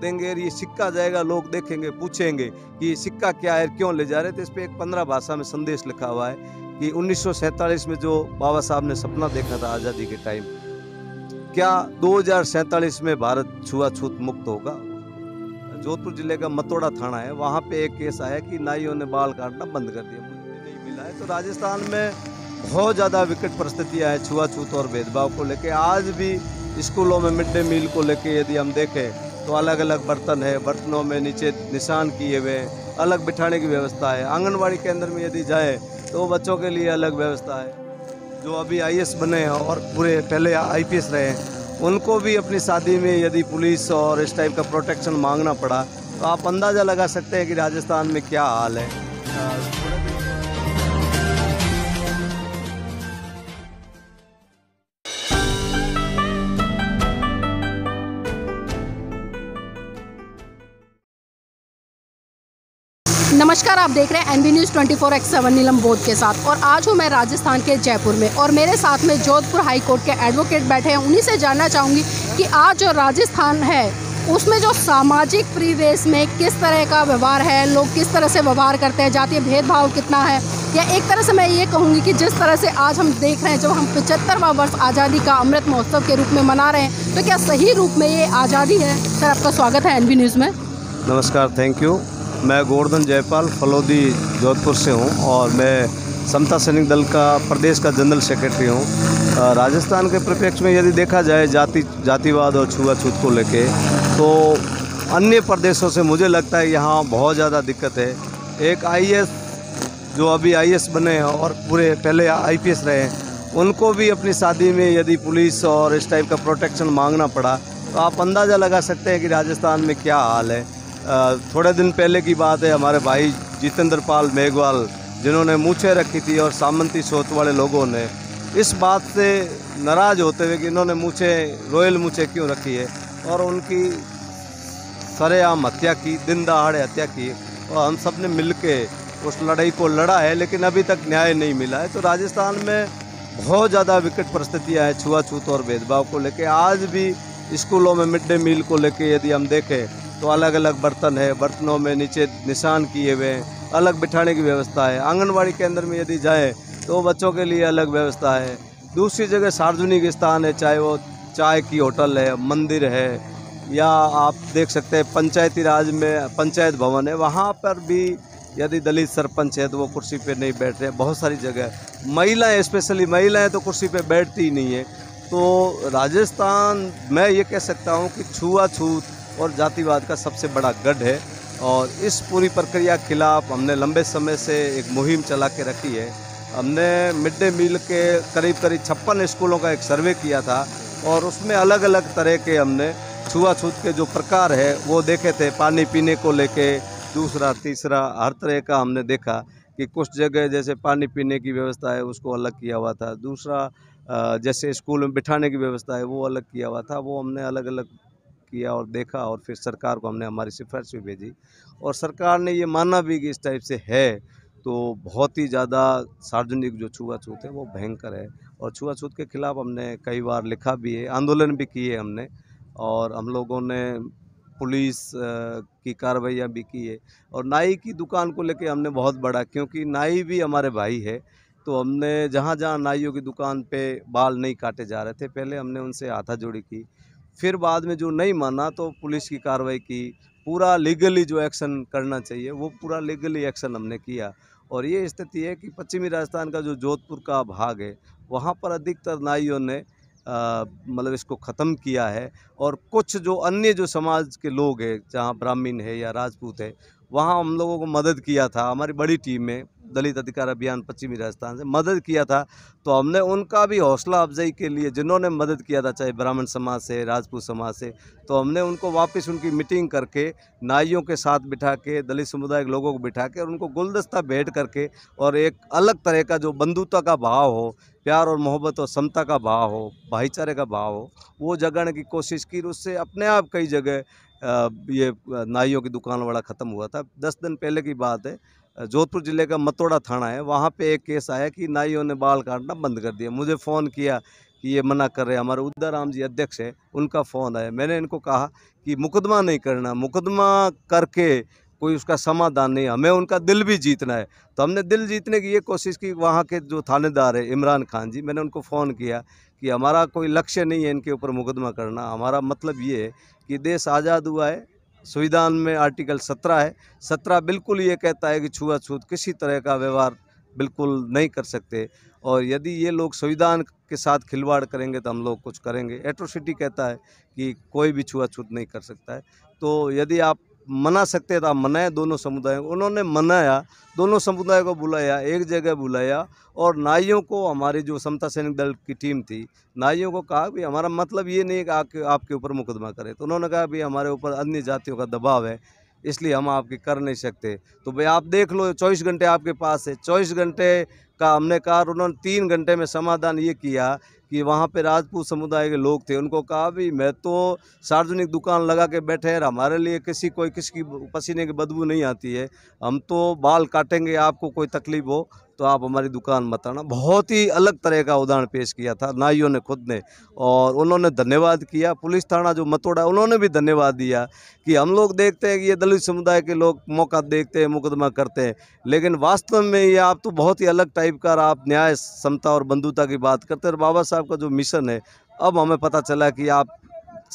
देंगे और ये सिक्का जाएगा लोग देखेंगे पूछेंगे कि ये सिक्का क्या है क्यों ले जा रहे थे तो इस पर एक पंद्रह भाषा में संदेश लिखा हुआ है कि उन्नीस में जो बाबा साहब ने सपना देखा था आज़ादी के टाइम क्या दो में भारत छुआछूत मुक्त होगा जोधपुर जिले का मतोड़ा थाना है वहाँ पे एक केस आया कि नाइयों ने बाल काटना बंद कर दिया मुझे नहीं मिला है तो राजस्थान में बहुत ज़्यादा विकट परिस्थितियाँ हैं छुआछूत और भेदभाव को लेके आज भी स्कूलों में मिड डे मील को लेके यदि हम देखें तो अलग अलग बर्तन है बर्तनों में नीचे निशान किए हुए अलग बिठाने की व्यवस्था है आंगनबाड़ी केंद्र में यदि जाए तो बच्चों के लिए अलग व्यवस्था है जो अभी आई बने हैं और पूरे पहले आई रहे हैं उनको भी अपनी शादी में यदि पुलिस और इस टाइप का प्रोटेक्शन मांगना पड़ा तो आप अंदाज़ा लगा सकते हैं कि राजस्थान में क्या हाल है नमस्कार आप देख रहे हैं N B news twenty four X seven Neelam Bodh के साथ और आज हूँ मैं राजस्थान के जयपुर में और मेरे साथ में जोधपुर हाई कोर्ट के एडवोकेट बैठे हैं उन्हीं से जानना चाहूँगी कि आज जो राजस्थान है उसमें जो सामाजिक परिवेश में किस तरह का व्यवहार है लोग किस तरह से व्यवहार करते हैं जातीय भेदभाव कितना है या एक तरह से मैं ये कहूँगी कि जिस तरह से आज हम देख रहे हैं जब हम पचहत्तरवा वर्ष आज़ादी का अमृत महोत्सव के रूप में मना रहे हैं तो क्या सही रूप में ये आज़ादी है सर आपका स्वागत है एन न्यूज़ में नमस्कार थैंक यू मैं गोवर्धन जयपाल फलोदी जोधपुर से हूँ और मैं समता सैनिक दल का प्रदेश का जनरल सेक्रेटरी हूँ राजस्थान के परिप्रेक्ष्य में यदि देखा जाए जाति जातिवाद और छुआछूत को लेके तो अन्य प्रदेशों से मुझे लगता है यहाँ बहुत ज़्यादा दिक्कत है एक आईएएस जो अभी आईएएस बने हैं और पूरे पहले आईपीएस रहे हैं उनको भी अपनी शादी में यदि पुलिस और इस टाइप का प्रोटेक्शन मांगना पड़ा तो आप अंदाज़ा लगा सकते हैं कि राजस्थान में क्या हाल है थोड़े दिन पहले की बात है हमारे भाई जितेंद्र पाल मेघवाल जिन्होंने मूछे रखी थी और सामंती सोच वाले लोगों ने इस बात से नाराज़ होते हुए कि इन्होंने मूछे रॉयल मूछे क्यों रखी है और उनकी सरेआम हत्या की दिन दहाड़े हत्या की और हम सब ने मिल उस लड़ाई को लड़ा है लेकिन अभी तक न्याय नहीं मिला है तो राजस्थान में बहुत ज़्यादा विकट परिस्थितियाँ हैं छुआछूत और भेदभाव को लेकर आज भी स्कूलों में मिड डे मील को लेकर यदि हम देखें तो अलग अलग बर्तन है बर्तनों में नीचे निशान किए हुए हैं अलग बिठाने की व्यवस्था है आंगनबाड़ी केंद्र में यदि जाए तो बच्चों के लिए अलग व्यवस्था है दूसरी जगह सार्वजनिक स्थान है चाहे वो चाय की होटल है मंदिर है या आप देख सकते हैं पंचायती राज में पंचायत भवन है वहाँ पर भी यदि दलित सरपंच है तो वो कुर्सी पे नहीं बैठ रहे बहुत सारी जगह महिलाएं स्पेशली महिलाएं तो कुर्सी पे बैठती ही नहीं है तो राजस्थान मैं ये कह सकता हूँ कि छुआछूत और जातिवाद का सबसे बड़ा गढ़ है और इस पूरी प्रक्रिया के खिलाफ हमने लंबे समय से एक मुहिम चला के रखी है हमने मिड डे मील के करीब करीब छप्पन स्कूलों का एक सर्वे किया था और उसमें अलग अलग तरह के हमने छुआछूत के जो प्रकार है वो देखे थे पानी पीने को लेके दूसरा तीसरा हर तरह का हमने देखा कि कुछ जगह जैसे पानी पीने की व्यवस्था है उसको अलग किया हुआ था दूसरा जैसे स्कूल में बिठाने की व्यवस्था है वो अलग किया हुआ था वो हमने अलग अलग किया और देखा और फिर सरकार को हमने हमारी सिफारिश भी भेजी और सरकार ने ये माना भी कि इस टाइप से है तो बहुत ही ज़्यादा सार्वजनिक जो छुआछूत है वो भयंकर है और छुआछूत के खिलाफ हमने कई बार लिखा भी है आंदोलन भी किए हमने और हम लोगों ने पुलिस की कार्रवाइयाँ भी की है और नाई की दुकान को लेकर हमने बहुत बड़ा क्योंकि नाई भी हमारे भाई है तो हमने जहाँ जहाँ नाइयों की दुकान पे बाल नहीं काटे जा रहे थे पहले हमने उनसे जोड़ी की फिर बाद में जो नहीं माना तो पुलिस की कार्रवाई की पूरा लीगली जो एक्शन करना चाहिए वो पूरा लीगली एक्शन हमने किया और ये स्थिति है कि पश्चिमी राजस्थान का जो जोधपुर का भाग है वहाँ पर अधिकतर नाइयों ने मतलब इसको ख़त्म किया है और कुछ जो अन्य जो समाज के लोग हैं जहाँ ब्राह्मीण है या राजपूत है वहाँ हम लोगों को मदद किया था हमारी बड़ी टीम में दलित अधिकार अभियान पश्चिमी राजस्थान से मदद किया था तो हमने उनका भी हौसला अफजाई के लिए जिन्होंने मदद किया था चाहे ब्राह्मण समाज से राजपूत समाज से तो हमने उनको वापस उनकी मीटिंग करके नाइयों के साथ बिठा के दलित समुदाय के लोगों को बिठा के और उनको गुलदस्ता भेंट करके और एक अलग तरह का जो बंधुता का भाव हो प्यार और मोहब्बत और समता का भाव हो भाईचारे का भाव हो वो जगाने की कोशिश की उससे अपने आप कई जगह ये नाइयों की दुकान वाला ख़त्म हुआ था दस दिन पहले की बात है जोधपुर ज़िले का मतोड़ा थाना है वहाँ पे एक केस आया कि नाइयों ने बाल काटना बंद कर दिया मुझे फ़ोन किया कि ये मना कर रहे हैं हमारे उद्दाराम जी अध्यक्ष है उनका फ़ोन आया मैंने इनको कहा कि मुकदमा नहीं करना मुकदमा करके कोई उसका समाधान नहीं हमें उनका दिल भी जीतना है तो हमने दिल जीतने की ये कोशिश की वहाँ के जो थानेदार है इमरान खान जी मैंने उनको फ़ोन किया कि हमारा कोई लक्ष्य नहीं है इनके ऊपर मुकदमा करना हमारा मतलब ये है कि देश आज़ाद हुआ है संविधान में आर्टिकल सत्रह है सत्रह बिल्कुल ये कहता है कि छुआछूत किसी तरह का व्यवहार बिल्कुल नहीं कर सकते और यदि ये लोग संविधान के साथ खिलवाड़ करेंगे तो हम लोग कुछ करेंगे एट्रोसिटी कहता है कि कोई भी छुआछूत नहीं कर सकता है तो यदि आप मना सकते थे आप मनाएं दोनों समुदायों को उन्होंने मनाया दोनों समुदाय को बुलाया एक जगह बुलाया और नाइयों को हमारी जो समता सैनिक दल की टीम थी नाइयों को कहा भी हमारा मतलब ये नहीं कि आपके आपके ऊपर मुकदमा करें तो उन्होंने कहा भी हमारे ऊपर अन्य जातियों का दबाव है इसलिए हम आपके कर नहीं सकते तो भाई आप देख लो चौबीस घंटे आपके पास है चौबीस घंटे का हमने कहा उन्होंने तीन घंटे में समाधान ये किया कि वहाँ पे राजपूत समुदाय के लोग थे उनको कहा भी मैं तो सार्वजनिक दुकान लगा के बैठे हैं हमारे लिए किसी कोई किसी की पसीने की बदबू नहीं आती है हम तो बाल काटेंगे आपको कोई तकलीफ हो तो आप हमारी दुकान मत आना बहुत ही अलग तरह का उदाहरण पेश किया था नाइयों ने खुद ने और उन्होंने धन्यवाद किया पुलिस थाना जो मतोड़ा उन्होंने भी धन्यवाद दिया कि हम लोग देखते हैं कि ये दलित समुदाय के लोग मौका देखते हैं मुकदमा करते हैं लेकिन वास्तव में ये आप तो बहुत ही अलग टाइप का आप न्याय समता और बंधुता की बात करते हैं और बाबा साहब का जो मिशन है अब हमें पता चला कि आप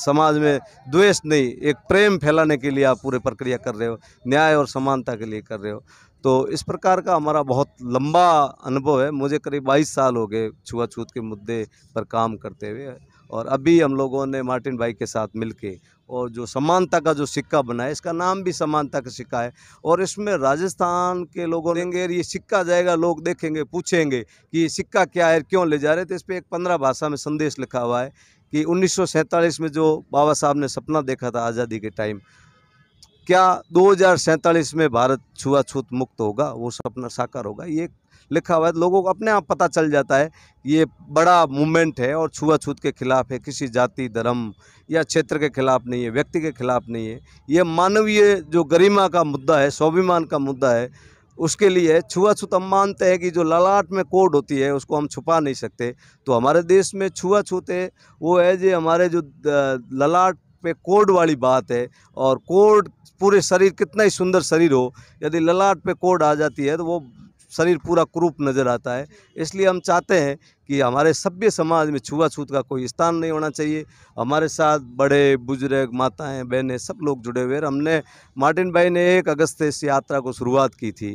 समाज में द्वेष नहीं एक प्रेम फैलाने के लिए आप पूरे प्रक्रिया कर रहे हो न्याय और समानता के लिए कर रहे हो तो इस प्रकार का हमारा बहुत लंबा अनुभव है मुझे करीब बाईस साल हो गए छुआछूत के मुद्दे पर काम करते हुए और अभी हम लोगों ने मार्टिन भाई के साथ मिलके और जो समानता का जो सिक्का बना है इसका नाम भी समानता का सिक्का है और इसमें राजस्थान के लोगों देंगे ये सिक्का जाएगा लोग देखेंगे पूछेंगे कि ये सिक्का क्या है क्यों ले जा रहे थे तो इस पर एक पंद्रह भाषा में संदेश लिखा हुआ है कि उन्नीस में जो बाबा साहब ने सपना देखा था आज़ादी के टाइम क्या दो में भारत छुआछूत मुक्त होगा वो सपना साकार होगा ये लिखा हुआ है लोगों को अपने आप पता चल जाता है ये बड़ा मूवमेंट है और छुआछूत के खिलाफ है किसी जाति धर्म या क्षेत्र के खिलाफ नहीं है व्यक्ति के खिलाफ नहीं है ये मानवीय जो गरिमा का मुद्दा है स्वाभिमान का मुद्दा है उसके लिए छुआछूत हम मानते हैं कि जो ललाट में कोड होती है उसको हम छुपा नहीं सकते तो हमारे देश में छुआछूत है वो है जो हमारे जो ललाट पे कोड वाली बात है और कोड पूरे शरीर कितना ही सुंदर शरीर हो यदि ललाट पे कोड आ जाती है तो वो शरीर पूरा क्रूप नज़र आता है इसलिए हम चाहते हैं कि हमारे सभ्य समाज में छुआछूत का कोई स्थान नहीं होना चाहिए हमारे साथ बड़े बुजुर्ग माताएं बहनें सब लोग जुड़े हुए हमने मार्टिन भाई ने एक अगस्त से इस यात्रा को शुरुआत की थी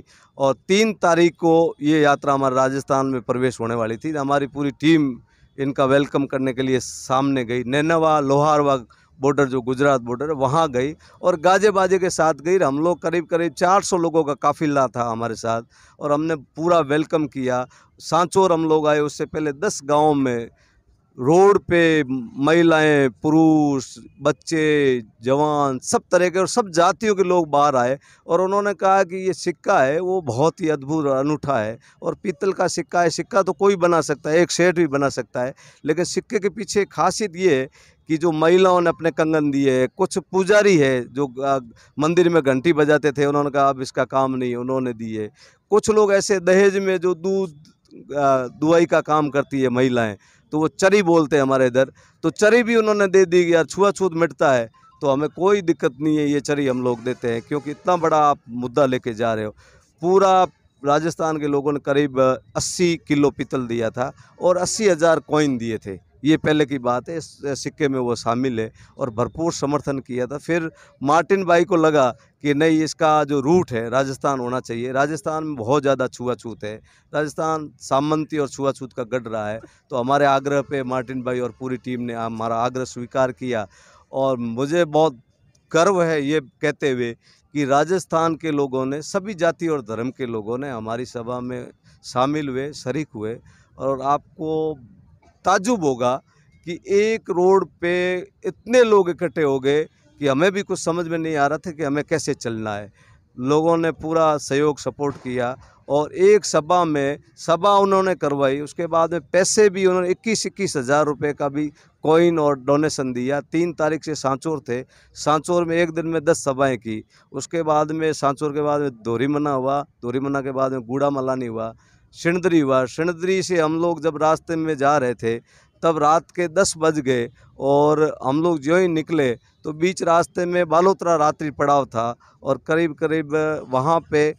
और तीन तारीख को ये यात्रा हमारे राजस्थान में प्रवेश होने वाली थी हमारी पूरी टीम इनका वेलकम करने के लिए सामने गई नैनावा लोहारवा बॉर्डर जो गुजरात बॉर्डर है वहाँ गई और गाजे बाजे के साथ गई हम लोग करीब करीब 400 लोगों का काफिला था हमारे साथ और हमने पूरा वेलकम किया सांचोर हम लोग आए उससे पहले दस गाँव में रोड पे महिलाएं पुरुष बच्चे जवान सब तरह के और सब जातियों के लोग बाहर आए और उन्होंने कहा कि ये सिक्का है वो बहुत ही अद्भुत अनूठा है और पीतल का सिक्का है सिक्का तो कोई बना सकता है एक सेठ भी बना सकता है लेकिन सिक्के के पीछे खासियत ये है कि जो महिलाओं ने अपने कंगन दिए है कुछ पुजारी है जो मंदिर में घंटी बजाते थे उन्होंने कहा अब इसका काम नहीं उन्होंने दिए कुछ लोग ऐसे दहेज में जो दूध दुआई का काम करती है महिलाएं तो वो चरी बोलते हैं हमारे इधर तो चरी भी उन्होंने दे दी यार छुआछूत मिटता है तो हमें कोई दिक्कत नहीं है ये चरी हम लोग देते हैं क्योंकि इतना बड़ा आप मुद्दा लेके जा रहे हो पूरा राजस्थान के लोगों ने करीब 80 किलो पीतल दिया था और अस्सी हज़ार कॉइन दिए थे ये पहले की बात है इस सिक्के में वो शामिल है और भरपूर समर्थन किया था फिर मार्टिन बाई को लगा कि नहीं इसका जो रूट है राजस्थान होना चाहिए राजस्थान में बहुत ज़्यादा छुआछूत है राजस्थान सामंती और छुआछूत का गढ़ रहा है तो हमारे आग्रह पे मार्टिन भाई और पूरी टीम ने हमारा आग्रह स्वीकार किया और मुझे बहुत गर्व है ये कहते हुए कि राजस्थान के लोगों ने सभी जाति और धर्म के लोगों ने हमारी सभा में शामिल हुए शरीक हुए और आपको ताजुब होगा कि एक रोड पे इतने लोग इकट्ठे हो गए कि हमें भी कुछ समझ में नहीं आ रहा था कि हमें कैसे चलना है लोगों ने पूरा सहयोग सपोर्ट किया और एक सभा में सभा उन्होंने करवाई उसके बाद में पैसे भी उन्होंने इक्कीस इक्कीस हज़ार रुपये का भी कॉइन और डोनेशन दिया तीन तारीख से सांचौर थे सांचौर में एक दिन में दस सभाएं की उसके बाद में सांचौर के बाद में दोहरी मना हुआ दोहरी मना के बाद में गूढ़ा मलानी हुआ शिणदरी हुआ शिणदरी से हम लोग जब रास्ते में जा रहे थे तब रात के दस बज गए और हम लोग जो ही निकले तो बीच रास्ते में बालोतरा रात्रि पड़ाव था और करीब करीब वहाँ पे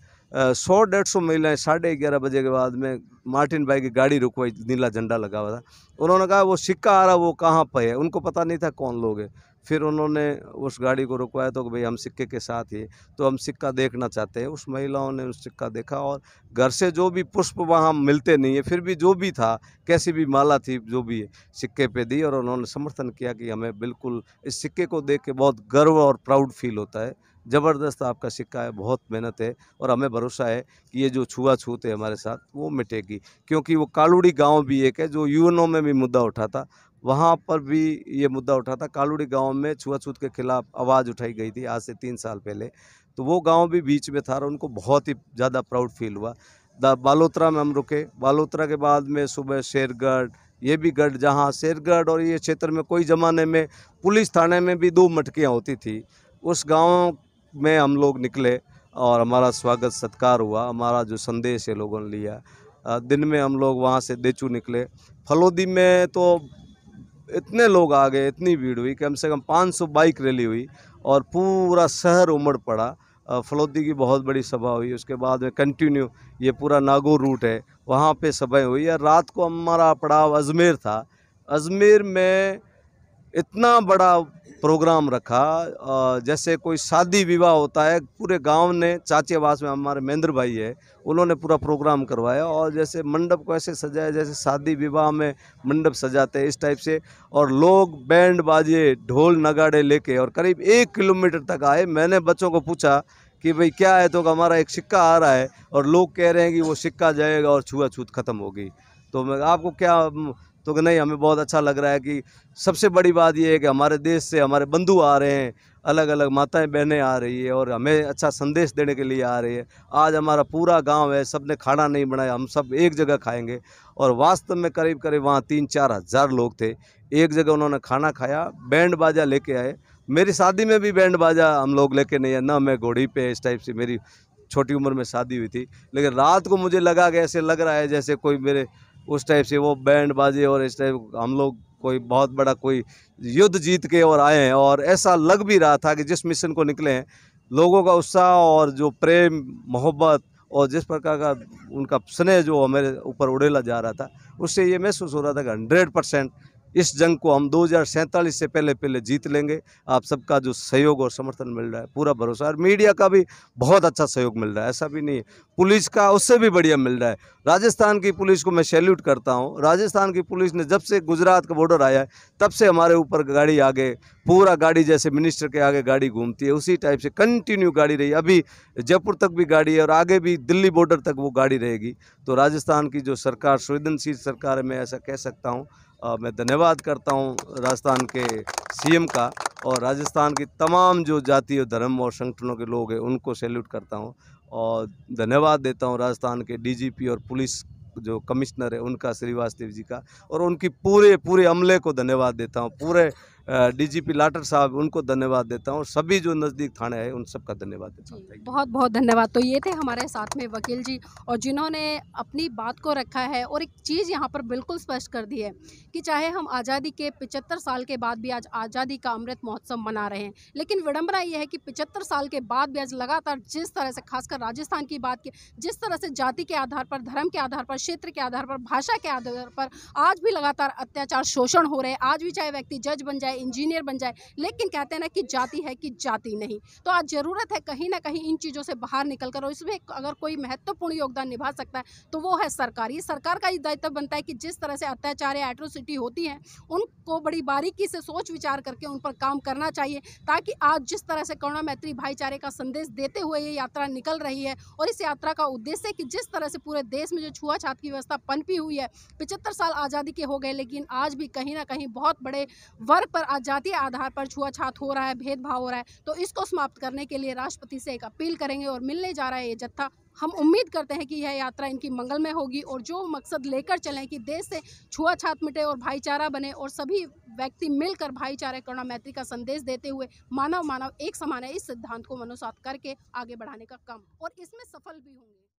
सौ डेढ़ सौ महिलाएँ साढ़े ग्यारह बजे के बाद में मार्टिन भाई की गाड़ी रुकवाई नीला झंडा लगा हुआ था उन्होंने कहा वो सिक्का आ रहा वो कहाँ पर है उनको पता नहीं था कौन लोग है फिर उन्होंने उस गाड़ी को रुकवाया तो भाई हम सिक्के के साथ ही तो हम सिक्का देखना चाहते हैं उस महिलाओं ने उस सिक्का देखा और घर से जो भी पुष्प वहाँ मिलते नहीं है फिर भी जो भी था कैसी भी माला थी जो भी सिक्के पे दी और उन्होंने समर्थन किया कि हमें बिल्कुल इस सिक्के को देख के बहुत गर्व और प्राउड फील होता है ज़बरदस्त आपका सिक्का है बहुत मेहनत है और हमें भरोसा है कि ये जो छुआछूत है हमारे साथ वो मिटेगी क्योंकि वो कालूड़ी गांव भी एक है जो यूएनओ में भी मुद्दा उठा था वहाँ पर भी ये मुद्दा उठा था कालूड़ी गांव में छुआछूत के खिलाफ आवाज़ उठाई गई थी आज से तीन साल पहले तो वो गाँव भी बीच में था और उनको बहुत ही ज़्यादा प्राउड फील हुआ बालोत्रा में हम रुके बालोत्रा के बाद में सुबह शेरगढ़ ये भी गढ़ जहाँ शेरगढ़ और ये क्षेत्र में कोई ज़माने में पुलिस थाने में भी दो मटकियाँ होती थी उस गांव में हम लोग निकले और हमारा स्वागत सत्कार हुआ हमारा जो संदेश है लोगों ने लिया दिन में हम लोग वहाँ से देचू निकले फलोदी में तो इतने लोग आ गए इतनी भीड़ हुई कम से कम 500 बाइक रैली हुई और पूरा शहर उमड़ पड़ा फलोदी की बहुत बड़ी सभा हुई उसके बाद में कंटिन्यू ये पूरा नागौर रूट है वहाँ पे सभाएँ हुई और रात को हमारा पड़ाव अजमेर था अजमेर में इतना बड़ा प्रोग्राम रखा जैसे कोई शादी विवाह होता है पूरे गांव ने चाचेवास में हमारे महेंद्र भाई है उन्होंने पूरा प्रोग्राम करवाया और जैसे मंडप को ऐसे सजाया जैसे शादी विवाह में मंडप सजाते हैं इस टाइप से और लोग बैंड बाजे ढोल नगाड़े लेके और करीब एक किलोमीटर तक आए मैंने बच्चों को पूछा कि भाई क्या है तो हमारा एक सिक्का आ रहा है और लोग कह रहे हैं कि वो सिक्का जाएगा और छुआछूत ख़त्म होगी तो मैं आपको क्या तो कि नहीं हमें बहुत अच्छा लग रहा है कि सबसे बड़ी बात यह है कि हमारे देश से हमारे बंधु आ रहे हैं अलग अलग माताएं बहनें आ रही है और हमें अच्छा संदेश देने के लिए आ रही है आज हमारा पूरा गांव है सब ने खाना नहीं बनाया हम सब एक जगह खाएंगे और वास्तव में करीब करीब वहाँ तीन चार हज़ार लोग थे एक जगह उन्होंने खाना खाया बैंड बाजा लेके आए मेरी शादी में भी बैंड बाजा हम लोग लेके नहीं आए ना मैं घोड़ी पे इस टाइप से मेरी छोटी उम्र में शादी हुई थी लेकिन रात को मुझे लगा कि ऐसे लग रहा है जैसे कोई मेरे उस टाइप से वो बैंड बाजे और इस टाइप हम लोग कोई बहुत बड़ा कोई युद्ध जीत के और आए हैं और ऐसा लग भी रहा था कि जिस मिशन को निकले हैं लोगों का उत्साह और जो प्रेम मोहब्बत और जिस प्रकार का उनका स्नेह जो हमारे ऊपर उड़ेला जा रहा था उससे ये महसूस हो रहा था कि हंड्रेड परसेंट इस जंग को हम दो से पहले पहले जीत लेंगे आप सबका जो सहयोग और समर्थन मिल रहा है पूरा भरोसा और मीडिया का भी बहुत अच्छा सहयोग मिल रहा है ऐसा भी नहीं है पुलिस का उससे भी बढ़िया मिल रहा है राजस्थान की पुलिस को मैं सैल्यूट करता हूँ राजस्थान की पुलिस ने जब से गुजरात का बॉर्डर आया है तब से हमारे ऊपर गाड़ी आगे पूरा गाड़ी जैसे मिनिस्टर के आगे गाड़ी घूमती है उसी टाइप से कंटिन्यू गाड़ी रही अभी जयपुर तक भी गाड़ी है और आगे भी दिल्ली बॉर्डर तक वो गाड़ी रहेगी तो राजस्थान की जो सरकार संवेदनशील सरकार है मैं ऐसा कह सकता हूँ मैं धन्यवाद करता हूँ राजस्थान के सीएम का और राजस्थान की तमाम जो जाति और धर्म और संगठनों के लोग हैं उनको सैल्यूट करता हूँ और धन्यवाद देता हूँ राजस्थान के डीजीपी और पुलिस जो कमिश्नर है उनका श्रीवास्तव जी का और उनकी पूरे पूरे अमले को धन्यवाद देता हूँ पूरे डीजीपी लाटर साहब उनको धन्यवाद देता हूँ सभी जो नज़दीक थाने आए उन सबका धन्यवाद देता हूँ बहुत बहुत धन्यवाद तो ये थे हमारे साथ में वकील जी और जिन्होंने अपनी बात को रखा है और एक चीज़ यहाँ पर बिल्कुल स्पष्ट कर दी है कि चाहे हम आज़ादी के पिचहत्तर साल के बाद भी आज आज़ादी का अमृत महोत्सव मना रहे हैं लेकिन विडम्बना यह है कि पिचहत्तर साल के बाद भी आज लगातार जिस तरह से खासकर राजस्थान की बात की जिस तरह से जाति के आधार पर धर्म के आधार पर क्षेत्र के आधार पर भाषा के आधार पर आज भी लगातार अत्याचार शोषण हो रहे हैं आज भी चाहे व्यक्ति जज बन जाए जाए इंजीनियर बन जाए लेकिन कहते हैं ना कि जाति है कि जाति नहीं तो आज ज़रूरत है कहीं ना कहीं इन चीज़ों से बाहर निकल कर और इसमें अगर कोई महत्वपूर्ण योगदान निभा सकता है तो वो है सरकार ये सरकार का ही दायित्व बनता है कि जिस तरह से अत्याचार या एट्रोसिटी होती हैं उनको बड़ी बारीकी से सोच विचार करके उन पर काम करना चाहिए ताकि आज जिस तरह से करुणा मैत्री भाईचारे का संदेश देते हुए ये यात्रा निकल रही है और इस यात्रा का उद्देश्य कि जिस तरह से पूरे देश में जो छुआछात की व्यवस्था पनपी हुई है पिछहत्तर साल आज़ादी के हो गए लेकिन आज भी कहीं ना कहीं बहुत बड़े वर्ग पर पर जातीय आधार पर छुआछात हो रहा है भेदभाव हो रहा है तो इसको समाप्त करने के लिए राष्ट्रपति से एक अपील करेंगे और मिलने जा रहा है ये जत्था हम उम्मीद करते हैं कि यह यात्रा इनकी मंगलमय होगी और जो मकसद लेकर चलें कि देश से छुआछात मिटे और भाईचारा बने और सभी व्यक्ति मिलकर भाईचारे करुणा मैत्री का संदेश देते हुए मानव मानव एक समान है इस सिद्धांत को मनोसात करके आगे बढ़ाने का काम और इसमें सफल भी होंगे